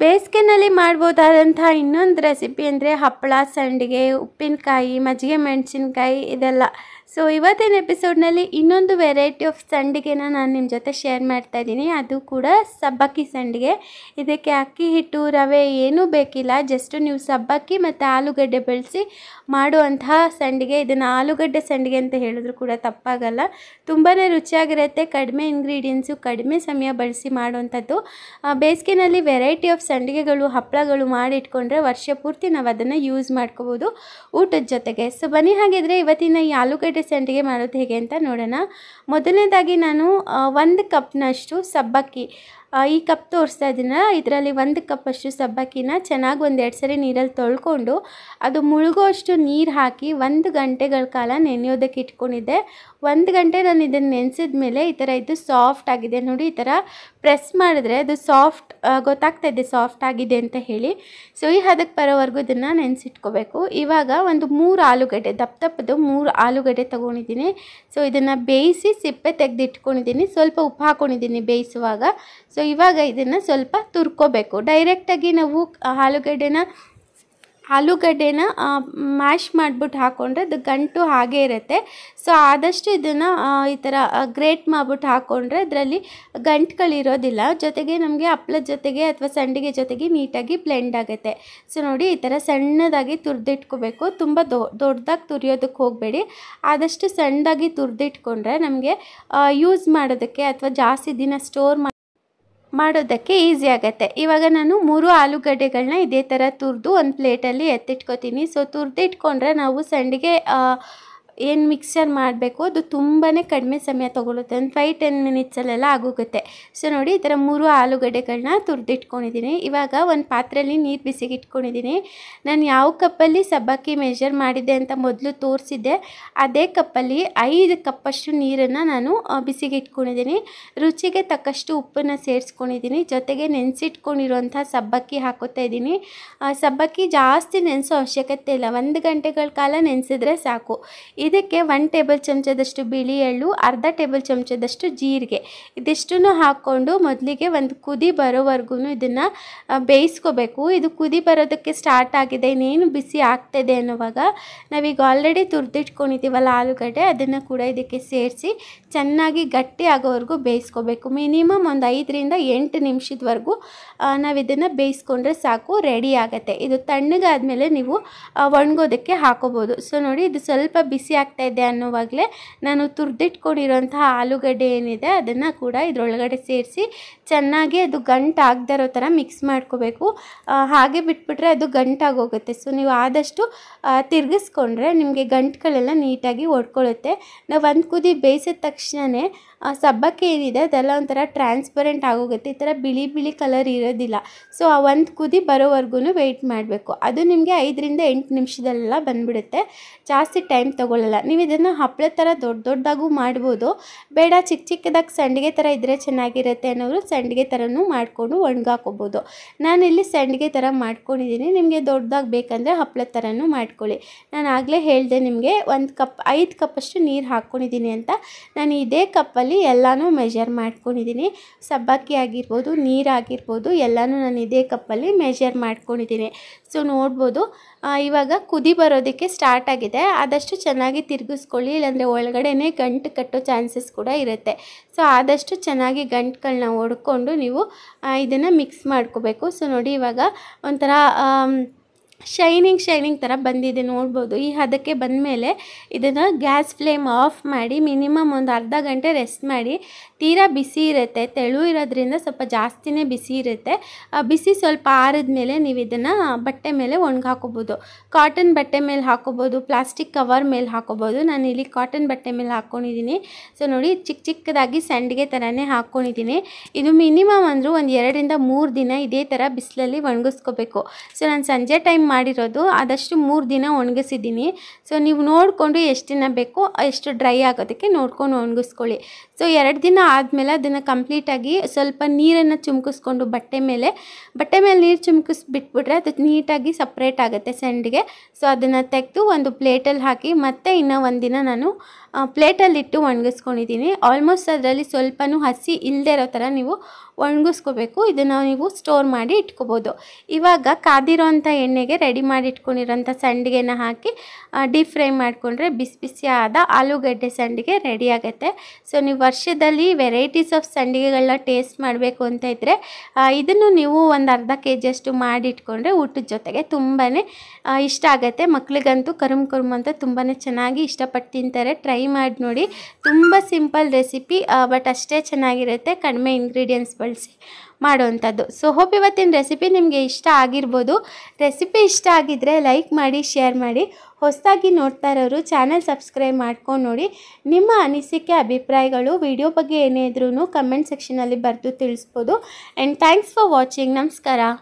ಬೇಸಿಗೆನಲ್ಲಿ ಮಾಡ್ಬೋದಾದಂಥ ಇನ್ನೊಂದು ರೆಸಿಪಿ ಅಂದರೆ ಹಪ್ಪಳ ಸಂಡಿಗೆ ಉಪ್ಪಿನಕಾಯಿ ಮಜ್ಜಿಗೆ ಮೆಣಸಿನ್ಕಾಯಿ ಇದೆಲ್ಲ ಸೊ ಇವತ್ತಿನ ಎಪಿಸೋಡ್ನಲ್ಲಿ ಇನ್ನೊಂದು ವೆರೈಟಿ ಆಫ್ ಸಂಡಿಗೆನ ನಾನು ನಿಮ್ಮ ಜೊತೆ ಶೇರ್ ಮಾಡ್ತಾ ಅದು ಕೂಡ ಸಬ್ಬಕ್ಕಿ ಸಂಡಿಗೆ ಇದಕ್ಕೆ ಅಕ್ಕಿ ಹಿಟ್ಟು ರವೆ ಏನೂ ಬೇಕಿಲ್ಲ ಜಸ್ಟ್ ನೀವು ಸಬ್ಬಕ್ಕಿ ಮತ್ತು ಆಲೂಗಡ್ಡೆ ಬೆಳೆಸಿ ಮಾಡುವಂತಹ ಸಂಡಿಗೆ ಇದನ್ನು ಆಲೂಗಡ್ಡೆ ಸಂಡಿಗೆ ಅಂತ ಹೇಳಿದ್ರು ಕೂಡ ತಪ್ಪಾಗಲ್ಲ ತುಂಬಾ ರುಚಿಯಾಗಿರುತ್ತೆ ಕಡಿಮೆ ಇಂಗ್ರೀಡಿಯೆಂಟ್ಸು ಕಡಿಮೆ ಸಮಯ ಬಳಸಿ ಮಾಡುವಂಥದ್ದು ಬೇಸಿಗೆನಲ್ಲಿ ವೆರೈಟಿ ಆಫ್ ಸಂಡಿಗೆಗಳು ಹಪ್ಪಳಗಳು ಮಾಡಿಟ್ಕೊಂಡ್ರೆ ವರ್ಷ ಪೂರ್ತಿ ನಾವು ಅದನ್ನು ಯೂಸ್ ಮಾಡ್ಕೋಬೋದು ಊಟದ ಜೊತೆಗೆ ಸೊ ಬನ್ನಿ ಹಾಗಿದ್ರೆ ಇವತ್ತಿನ ಈ ಆಲೂಗಡ್ಡೆ ಸಂಡಿಗೆ ಮಾಡೋದು ಹೇಗೆ ಅಂತ ನೋಡೋಣ ಮೊದಲನೇದಾಗಿ ನಾನು ಒಂದು ಕಪ್ನಷ್ಟು ಸಬ್ಬಕ್ಕಿ ಈ ಕಪ್ ತೋರಿಸ್ತಾ ಇದ್ದೀನ ಇದರಲ್ಲಿ ಒಂದು ಕಪ್ಪಷ್ಟು ಸಬ್ಬಕ್ಕಿನ ಚೆನ್ನಾಗಿ ಒಂದೆರಡು ಸರಿ ನೀರಲ್ಲಿ ತೊಳ್ಕೊಂಡು ಅದು ಮುಳುಗೋಷ್ಟು ನೀರು ಹಾಕಿ ಒಂದು ಗಂಟೆಗಳ ಕಾಲ ನೆನೆಯೋದಕ್ಕೆ ಇಟ್ಕೊಂಡಿದ್ದೆ ಒಂದು ಗಂಟೆ ನಾನು ಇದನ್ನು ನೆನೆಸಿದ ಮೇಲೆ ಈ ಥರ ಇದು ಸಾಫ್ಟ್ ಆಗಿದೆ ನೋಡಿ ಈ ಥರ ಪ್ರೆಸ್ ಮಾಡಿದ್ರೆ ಅದು ಸಾಫ್ಟ್ ಗೊತ್ತಾಗ್ತಾ ಇದೆ ಸಾಫ್ಟ್ ಆಗಿದೆ ಅಂತ ಹೇಳಿ ಸೊ ಈ ಹದಕ್ಕೆ ಬರೋವರೆಗೂ ಇದನ್ನು ನೆನೆಸಿಟ್ಕೋಬೇಕು ಇವಾಗ ಒಂದು ಮೂರು ಆಲೂಗಡ್ಡೆ ದಪ್ಪ ದಪ್ಪದು ಮೂರು ಆಲೂಗಡ್ಡೆ ತೊಗೊಂಡಿದ್ದೀನಿ ಸೊ ಇದನ್ನು ಬೇಯಿಸಿ ಸಿಪ್ಪೆ ತೆಗೆದಿಟ್ಕೊಂಡಿದ್ದೀನಿ ಸ್ವಲ್ಪ ಉಪ್ಪು ಹಾಕೊಂಡಿದ್ದೀನಿ ಬೇಯಿಸುವಾಗ ಸೊ ಸೊ ಇವಾಗ ಇದನ್ನು ಸ್ವಲ್ಪ ತುರ್ಕೋಬೇಕು ಡೈರೆಕ್ಟಾಗಿ ನಾವು ಆಲೂಗಡ್ಡೆನ ಆಲೂಗಡ್ಡೆನ ಮ್ಯಾಶ್ ಮಾಡಿಬಿಟ್ಟು ಹಾಕ್ಕೊಂಡ್ರೆ ಅದು ಗಂಟು ಹಾಗೇ ಇರುತ್ತೆ ಸೊ ಆದಷ್ಟು ಇದನ್ನು ಈ ಥರ ಗ್ರೇಟ್ ಮಾಡಿಬಿಟ್ಟು ಹಾಕ್ಕೊಂಡ್ರೆ ಅದರಲ್ಲಿ ಗಂಟುಗಳಿರೋದಿಲ್ಲ ಜೊತೆಗೆ ನಮಗೆ ಹಪ್ಳದ ಜೊತೆಗೆ ಅಥವಾ ಸಂಡಿಗೆ ಜೊತೆಗೆ ನೀಟಾಗಿ ಬ್ಲೆಂಡ್ ಆಗುತ್ತೆ ಸೊ ನೋಡಿ ಈ ಥರ ಸಣ್ಣದಾಗಿ ತುರಿದಿಟ್ಕೋಬೇಕು ತುಂಬ ದೊ ದೊಡ್ಡದಾಗಿ ತುರಿಯೋದಕ್ಕೆ ಹೋಗಬೇಡಿ ಆದಷ್ಟು ಸಣ್ಣದಾಗಿ ತುರಿದಿಟ್ಕೊಂಡ್ರೆ ನಮಗೆ ಯೂಸ್ ಮಾಡೋದಕ್ಕೆ ಅಥವಾ ಜಾಸ್ತಿ ದಿನ ಸ್ಟೋರ್ ಮಾಡೋದಕ್ಕೆ ಈಸಿ ಆಗುತ್ತೆ ಇವಾಗ ನಾನು ಮೂರು ಆಲೂಗಡ್ಡೆಗಳನ್ನ ಇದೇ ಥರ ತುರಿದು ಒಂದು ಪ್ಲೇಟಲ್ಲಿ ಎತ್ತಿಟ್ಕೊತೀನಿ ಸೊ ತುರಿದಿಟ್ಕೊಂಡ್ರೆ ನಾವು ಸಂಡಿಗೆ ಏನು ಮಿಕ್ಸರ್ ಮಾಡಬೇಕು ಅದು ತುಂಬಾ ಕಡಿಮೆ ಸಮಯ ತೊಗೊಳುತ್ತೆ ಒಂದು ಫೈವ್ ಟೆನ್ ಮಿನಿಟ್ಸಲ್ಲೆಲ್ಲ ಆಗೋಗುತ್ತೆ ಸೊ ನೋಡಿ ಈ ಥರ ಮೂರು ಆಲೂಗಡ್ಡೆಗಳನ್ನ ತುರಿದಿಟ್ಕೊಂಡಿದ್ದೀನಿ ಇವಾಗ ಒಂದು ಪಾತ್ರೆಯಲ್ಲಿ ನೀರು ಬಿಸಿಗೆ ಇಟ್ಕೊಂಡಿದ್ದೀನಿ ನಾನು ಯಾವ ಕಪ್ಪಲ್ಲಿ ಸಬ್ಬಕ್ಕಿ ಮೆಷರ್ ಮಾಡಿದ್ದೆ ಅಂತ ಮೊದಲು ತೋರಿಸಿದ್ದೆ ಅದೇ ಕಪ್ಪಲ್ಲಿ ಐದು ಕಪ್ಪಷ್ಟು ನೀರನ್ನು ನಾನು ಬಿಸಿಗೆ ಇಟ್ಕೊಂಡಿದ್ದೀನಿ ರುಚಿಗೆ ತಕ್ಕಷ್ಟು ಉಪ್ಪನ್ನು ಸೇರಿಸ್ಕೊಂಡಿದ್ದೀನಿ ಜೊತೆಗೆ ನೆನೆಸಿಟ್ಕೊಂಡಿರುವಂಥ ಸಬ್ಬಕ್ಕಿ ಹಾಕೋತಾ ಇದ್ದೀನಿ ಸಬ್ಬಕ್ಕಿ ಜಾಸ್ತಿ ನೆನೆಸೋ ಅವಶ್ಯಕತೆ ಇಲ್ಲ ಒಂದು ಗಂಟೆಗಳ ಕಾಲ ನೆನೆಸಿದ್ರೆ ಸಾಕು ಇದಕ್ಕೆ ಒನ್ ಟೇಬಲ್ ಚಮಚದಷ್ಟು ಬಿಳಿ ಎಳ್ಳು ಅರ್ಧ ಟೇಬಲ್ ಚಮಚದಷ್ಟು ಜೀರಿಗೆ ಇದಿಷ್ಟನ್ನು ಹಾಕ್ಕೊಂಡು ಮೊದಲಿಗೆ ಒಂದು ಕುದಿ ಬರೋವರೆಗೂ ಇದನ್ನು ಬೇಯಿಸ್ಕೋಬೇಕು ಇದು ಕುದಿ ಬರೋದಕ್ಕೆ ಸ್ಟಾರ್ಟ್ ಆಗಿದೆ ಇನ್ನೇನು ಬಿಸಿ ಆಗ್ತಿದೆ ಅನ್ನುವಾಗ ನಾವೀಗ ಆಲ್ರೆಡಿ ತುರಿದಿಟ್ಕೊಂಡಿದ್ದೀವಲ್ಲ ಆಲೂಗಡ್ಡೆ ಅದನ್ನು ಕೂಡ ಇದಕ್ಕೆ ಸೇರಿಸಿ ಚೆನ್ನಾಗಿ ಗಟ್ಟಿ ಆಗೋವರೆಗೂ ಬೇಯಿಸ್ಕೋಬೇಕು ಮಿನಿಮಮ್ ಒಂದು ಐದರಿಂದ ಎಂಟು ನಿಮಿಷದವರೆಗೂ ನಾವು ಇದನ್ನು ಬೇಯಿಸ್ಕೊಂಡ್ರೆ ಸಾಕು ರೆಡಿ ಆಗುತ್ತೆ ಇದು ತಣ್ಣಗಾದ ಮೇಲೆ ನೀವು ಒಣಗೋದಕ್ಕೆ ಹಾಕೋಬೋದು ಸೊ ನೋಡಿ ಇದು ಸ್ವಲ್ಪ ಬಿಸಿ ಬಿಸಿ ಆಗ್ತಾಯಿದೆ ಅನ್ನೋವಾಗಲೇ ನಾನು ತುರ್ದಿಟ್ಕೊಂಡಿರೋಂಥ ಆಲೂಗಡ್ಡೆ ಏನಿದೆ ಅದನ್ನು ಕೂಡ ಇದರೊಳಗಡೆ ಸೇರಿಸಿ ಚೆನ್ನಾಗಿ ಅದು ಗಂಟು ಆಗ್ದಿರೋ ಥರ ಮಿಕ್ಸ್ ಮಾಡ್ಕೋಬೇಕು ಹಾಗೆ ಬಿಟ್ಬಿಟ್ರೆ ಅದು ಗಂಟಾಗೋಗುತ್ತೆ ಸೊ ನೀವು ಆದಷ್ಟು ತಿರುಗಿಸ್ಕೊಂಡ್ರೆ ನಿಮಗೆ ಗಂಟುಗಳೆಲ್ಲ ನೀಟಾಗಿ ಒಡ್ಕೊಳ್ಳುತ್ತೆ ನಾವು ಒಂದು ಕುದಿ ಬೇಯಿಸಿದ ತಕ್ಷಣವೇ ಸಬ್ಬಕ್ಕೆ ಏನಿದೆ ಅದೆಲ್ಲ ಒಂಥರ ಟ್ರಾನ್ಸ್ಪರೆಂಟ್ ಆಗೋಗುತ್ತೆ ಈ ಥರ ಬಿಳಿ ಬಿಳಿ ಕಲರ್ ಇರೋದಿಲ್ಲ ಸೊ ಆ ಒಂದು ಕುದಿ ಬರೋವರೆಗೂ ವೆಯ್ಟ್ ಮಾಡಬೇಕು ಅದು ನಿಮಗೆ ಐದರಿಂದ ಎಂಟು ನಿಮಿಷದಲ್ಲೆಲ್ಲ ಬಂದುಬಿಡುತ್ತೆ ಜಾಸ್ತಿ ಟೈಮ್ ತೊಗೊಳ್ಳಲ್ಲ ನೀವು ಇದನ್ನು ಹಪ್ಪಳ ಥರ ದೊಡ್ಡ ದೊಡ್ಡದಾಗೂ ಮಾಡ್ಬೋದು ಬೇಡ ಚಿಕ್ಕ ಚಿಕ್ಕದಾಗಿ ಸಂಡಿಗೆ ಥರ ಇದ್ದರೆ ಚೆನ್ನಾಗಿರುತ್ತೆ ಅನ್ನೋರು ಸಂಡಿಗೆ ಥರನೂ ಮಾಡಿಕೊಂಡು ಒಣಗಾಕೋಬೋದು ನಾನಿಲ್ಲಿ ಸಂಡಿಗೆ ಥರ ಮಾಡ್ಕೊಂಡಿದ್ದೀನಿ ನಿಮಗೆ ದೊಡ್ಡದಾಗಿ ಬೇಕಂದರೆ ಹಪ್ಪಳ ಥರನೂ ಮಾಡ್ಕೊಳ್ಳಿ ನಾನು ಆಗಲೇ ಹೇಳಿದೆ ನಿಮಗೆ ಒಂದು ಕಪ್ ಐದು ಕಪ್ಪಷ್ಟು ನೀರು ಹಾಕ್ಕೊಂಡಿದ್ದೀನಿ ಅಂತ ನಾನು ಇದೇ ಕಪ್ಪಲ್ಲಿ ಅದರಲ್ಲಿ ಎಲ್ಲನೂ ಮೆಷರ್ ಮಾಡ್ಕೊಂಡಿದ್ದೀನಿ ಸಬ್ಬಕ್ಕಿ ಆಗಿರ್ಬೋದು ನೀರಾಗಿರ್ಬೋದು ಎಲ್ಲನೂ ನಾನು ಇದೇ ಕಪ್ಪಲ್ಲಿ ಮೆಷರ್ ಮಾಡ್ಕೊಂಡಿದ್ದೀನಿ ಸೊ ನೋಡ್ಬೋದು ಇವಾಗ ಕುದಿ ಬರೋದಕ್ಕೆ ಸ್ಟಾರ್ಟ್ ಆಗಿದೆ ಆದಷ್ಟು ಚೆನ್ನಾಗಿ ತಿರುಗಿಸ್ಕೊಳ್ಳಿ ಇಲ್ಲಾಂದರೆ ಒಳಗಡೆನೆ ಗಂಟು ಕಟ್ಟೋ ಚಾನ್ಸಸ್ ಕೂಡ ಇರುತ್ತೆ ಸೊ ಆದಷ್ಟು ಚೆನ್ನಾಗಿ ಗಂಟುಗಳನ್ನ ಹೊಡ್ಕೊಂಡು ನೀವು ಇದನ್ನು ಮಿಕ್ಸ್ ಮಾಡ್ಕೋಬೇಕು ಸೊ ನೋಡಿ ಇವಾಗ ಒಂಥರ ಶೈನಿಂಗ್ ಶೈನಿಂಗ್ ಥರ ಬಂದಿದೆ ನೋಡ್ಬೋದು ಈ ಹದಕ್ಕೆ ಬಂದಮೇಲೆ ಇದನ್ನು ಗ್ಯಾಸ್ ಫ್ಲೇಮ್ ಆಫ್ ಮಾಡಿ ಮಿನಿಮಮ್ ಒಂದು ಅರ್ಧ ಗಂಟೆ ರೆಸ್ಟ್ ಮಾಡಿ ತೀರಾ ಬಿಸಿ ಇರುತ್ತೆ ತೆಳು ಇರೋದ್ರಿಂದ ಸ್ವಲ್ಪ ಜಾಸ್ತಿನೇ ಬಿಸಿ ಇರುತ್ತೆ ಬಿಸಿ ಸ್ವಲ್ಪ ಆರಿದ ಮೇಲೆ ನೀವು ಇದನ್ನು ಬಟ್ಟೆ ಮೇಲೆ ಒಣಗಾಕೋಬೋದು ಕಾಟನ್ ಬಟ್ಟೆ ಮೇಲೆ ಹಾಕೋಬೋದು ಪ್ಲಾಸ್ಟಿಕ್ ಕವರ್ ಮೇಲೆ ಹಾಕೋಬೋದು ನಾನು ಇಲ್ಲಿ ಕಾಟನ್ ಬಟ್ಟೆ ಮೇಲೆ ಹಾಕ್ಕೊಂಡಿದ್ದೀನಿ ಸೊ ನೋಡಿ ಚಿಕ್ಕ ಚಿಕ್ಕದಾಗಿ ಸಂಡಿಗೆ ಥರನೇ ಹಾಕ್ಕೊಂಡಿದ್ದೀನಿ ಇದು ಮಿನಿಮಮ್ ಅಂದರೂ ಒಂದು ಎರಡರಿಂದ ಮೂರು ದಿನ ಇದೇ ಥರ ಬಿಸಿಲಲ್ಲಿ ಒಣಗಿಸ್ಕೋಬೇಕು ಸೊ ನಾನು ಸಂಜೆ ಟೈಮ್ ಮಾಡಿರೋದು ಆದಷ್ಟು ಮೂರು ದಿನ ಒಣಗಿಸಿದ್ದೀನಿ ಸೊ ನೀವು ನೋಡಿಕೊಂಡು ಎಷ್ಟು ದಿನ ಬೇಕೋ ಎಷ್ಟು ಡ್ರೈ ಆಗೋದಕ್ಕೆ ನೋಡ್ಕೊಂಡು ಒಣಗಿಸ್ಕೊಳ್ಳಿ ಸೊ ಎರಡು ದಿನ ಆದಮೇಲೆ ಅದನ್ನು ಕಂಪ್ಲೀಟಾಗಿ ಸ್ವಲ್ಪ ನೀರನ್ನು ಚುಮ್ಕಿಸ್ಕೊಂಡು ಬಟ್ಟೆ ಮೇಲೆ ಬಟ್ಟೆ ಮೇಲೆ ನೀರು ಬಿಟ್ಬಿಟ್ರೆ ಅದು ನೀಟಾಗಿ ಸಪ್ರೇಟ್ ಆಗುತ್ತೆ ಸೆಂಡಿಗೆ ಸೊ ಅದನ್ನು ತೆಗೆದು ಒಂದು ಪ್ಲೇಟಲ್ಲಿ ಹಾಕಿ ಮತ್ತೆ ಇನ್ನೂ ಒಂದಿನ ನಾನು ಪ್ಲೇಟಲ್ಲಿಟ್ಟು ಒಣಗಿಸ್ಕೊಂಡಿದ್ದೀನಿ ಆಲ್ಮೋಸ್ಟ್ ಅದರಲ್ಲಿ ಸ್ವಲ್ಪನೂ ಹಸಿ ಇಲ್ಲದೆ ಇರೋ ಥರ ನೀವು ಒಣಗಿಸ್ಕೋಬೇಕು ಇದನ್ನು ನೀವು ಸ್ಟೋರ್ ಮಾಡಿ ಇಟ್ಕೋಬೋದು ಇವಾಗ ಕಾದಿರೋಂಥ ಎಣ್ಣೆಗೆ ರೆಡಿ ಮಾಡಿ ಇಟ್ಕೊಂಡಿರೋಂಥ ಸಂಡಿಗೆನ ಹಾಕಿ ಡೀಪ್ ಫ್ರೈ ಮಾಡಿಕೊಂಡ್ರೆ ಬಿಸಿ ಆದ ಆಲೂಗಡ್ಡೆ ಸಂಡಿಗೆ ರೆಡಿ ಆಗುತ್ತೆ ಸೊ ನೀವು ವರ್ಷದಲ್ಲಿ ವೆರೈಟೀಸ್ ಆಫ್ ಸಂಡಿಗೆಗಳನ್ನ ಟೇಸ್ಟ್ ಮಾಡಬೇಕು ಅಂತ ಇದ್ದರೆ ಇದನ್ನು ನೀವು ಒಂದು ಅರ್ಧ ಕೆ ಜಿಯಷ್ಟು ಮಾಡಿ ಇಟ್ಕೊಂಡ್ರೆ ಊಟದ ಜೊತೆಗೆ ತುಂಬಾ ಇಷ್ಟ ಆಗುತ್ತೆ ಮಕ್ಳಿಗಂತೂ ಕರುಮ್ ಕರುಮ್ ಅಂತ ತುಂಬಾ ಚೆನ್ನಾಗಿ ಇಷ್ಟಪಟ್ಟು ತಿಂತಾರೆ ಟ್ರೈ ಟ್ರೈ ಮಾಡಿ ನೋಡಿ ತುಂಬ ಸಿಂಪಲ್ ರೆಸಿಪಿ ಬಟ್ ಅಷ್ಟೇ ಚೆನ್ನಾಗಿರುತ್ತೆ ಕಡಿಮೆ ಇಂಗ್ರೀಡಿಯೆಂಟ್ಸ್ ಬಳಸಿ ಮಾಡೋವಂಥದ್ದು ಸೊ ಹೋಪ್ ಇವತ್ತಿನ ರೆಸಿಪಿ ನಿಮಗೆ ಇಷ್ಟ ಆಗಿರ್ಬೋದು ರೆಸಿಪಿ ಇಷ್ಟ ಆಗಿದ್ದರೆ ಲೈಕ್ ಮಾಡಿ ಶೇರ್ ಮಾಡಿ ಹೊಸದಾಗಿ ನೋಡ್ತಾ ಇರೋರು ಚಾನಲ್ ಸಬ್ಸ್ಕ್ರೈಬ್ ಮಾಡ್ಕೊಂಡು ನೋಡಿ ನಿಮ್ಮ ಅನಿಸಿಕೆ ಅಭಿಪ್ರಾಯಗಳು ವಿಡಿಯೋ ಬಗ್ಗೆ ಏನೇ ಇದ್ರೂ ಕಮೆಂಟ್ ಸೆಕ್ಷನಲ್ಲಿ ಬರೆದು ತಿಳಿಸ್ಬೋದು ಆ್ಯಂಡ್ ಥ್ಯಾಂಕ್ಸ್ ಫಾರ್ ವಾಚಿಂಗ್ ನಮಸ್ಕಾರ